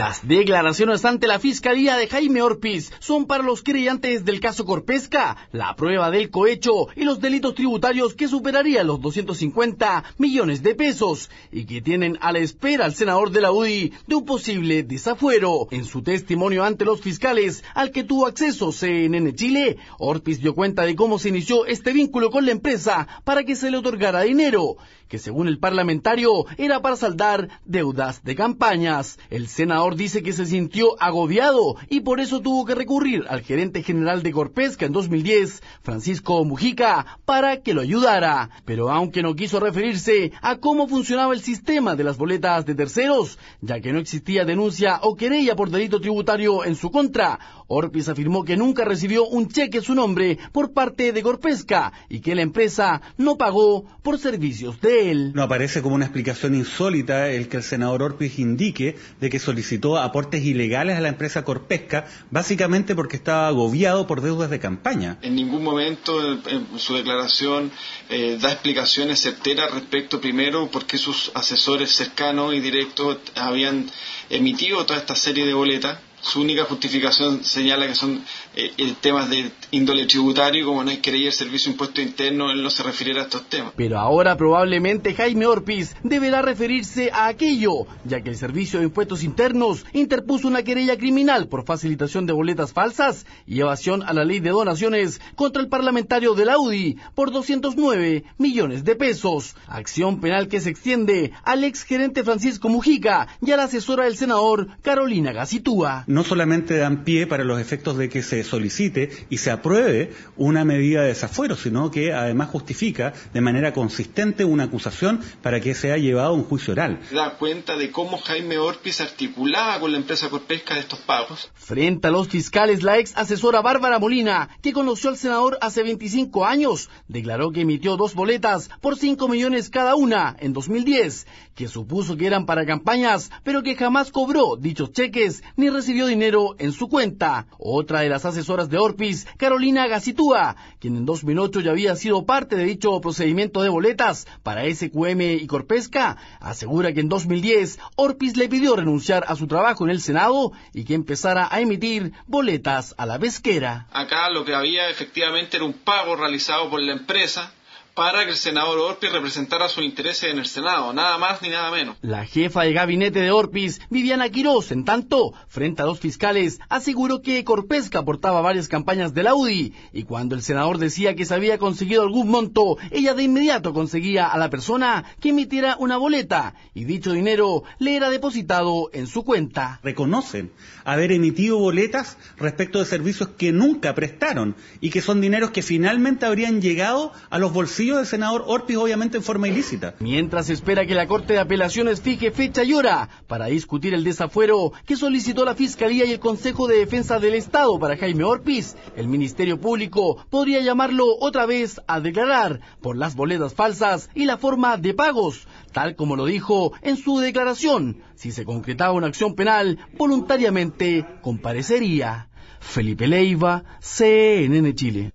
Las declaraciones ante la Fiscalía de Jaime Orpiz son para los creyentes del caso Corpesca la prueba del cohecho y los delitos tributarios que superarían los 250 millones de pesos y que tienen a la espera al senador de la UDI de un posible desafuero. En su testimonio ante los fiscales al que tuvo acceso CNN Chile, Orpiz dio cuenta de cómo se inició este vínculo con la empresa para que se le otorgara dinero, que según el parlamentario era para saldar deudas de campañas. El senador dice que se sintió agobiado y por eso tuvo que recurrir al gerente general de Corpesca en 2010, Francisco Mujica, para que lo ayudara. Pero aunque no quiso referirse a cómo funcionaba el sistema de las boletas de terceros, ya que no existía denuncia o querella por delito tributario en su contra, Orpiz afirmó que nunca recibió un cheque en su nombre por parte de Corpesca y que la empresa no pagó por servicios de él. No aparece como una explicación insólita el que el senador Orpiz indique de que solicitó aportes ilegales a la empresa Corpesca, básicamente porque estaba agobiado por deudas de campaña. En ningún momento eh, en su declaración eh, da explicaciones certeras respecto primero qué sus asesores cercanos y directos habían emitido toda esta serie de boletas su única justificación señala que son eh, el temas de índole tributario, como no es querella el servicio Impuestos Internos, él no se refiere a estos temas. Pero ahora probablemente Jaime Orpiz deberá referirse a aquello, ya que el servicio de impuestos internos interpuso una querella criminal por facilitación de boletas falsas y evasión a la ley de donaciones contra el parlamentario del Audi por 209 millones de pesos. Acción penal que se extiende al exgerente Francisco Mujica y a la asesora del senador Carolina Gacitúa no solamente dan pie para los efectos de que se solicite y se apruebe una medida de desafuero, sino que además justifica de manera consistente una acusación para que sea llevado a un juicio oral. Da cuenta de cómo Jaime Orpiz articulaba con la empresa Corpesca de estos pagos. Frente a los fiscales, la ex asesora Bárbara Molina, que conoció al senador hace 25 años, declaró que emitió dos boletas por 5 millones cada una en 2010, que supuso que eran para campañas, pero que jamás cobró dichos cheques ni recibió dinero en su cuenta. Otra de las asesoras de Orpis, Carolina Gacitúa, quien en 2008 ya había sido parte de dicho procedimiento de boletas para SQM y Corpesca, asegura que en 2010 Orpis le pidió renunciar a su trabajo en el Senado y que empezara a emitir boletas a la pesquera. Acá lo que había efectivamente era un pago realizado por la empresa para que el senador Orpiz representara su interés en el Senado, nada más ni nada menos. La jefa de gabinete de Orpiz, Viviana Quirós, en tanto, frente a dos fiscales, aseguró que Corpesca aportaba varias campañas de la UDI y cuando el senador decía que se había conseguido algún monto, ella de inmediato conseguía a la persona que emitiera una boleta y dicho dinero le era depositado en su cuenta. Reconocen haber emitido boletas respecto de servicios que nunca prestaron y que son dineros que finalmente habrían llegado a los bolsillos destituyó senador Orpiz, obviamente en forma ilícita. Mientras espera que la Corte de Apelaciones fije fecha y hora para discutir el desafuero que solicitó la Fiscalía y el Consejo de Defensa del Estado para Jaime Orpiz, el Ministerio Público podría llamarlo otra vez a declarar por las boletas falsas y la forma de pagos, tal como lo dijo en su declaración. Si se concretaba una acción penal, voluntariamente comparecería. Felipe Leiva, CNN Chile.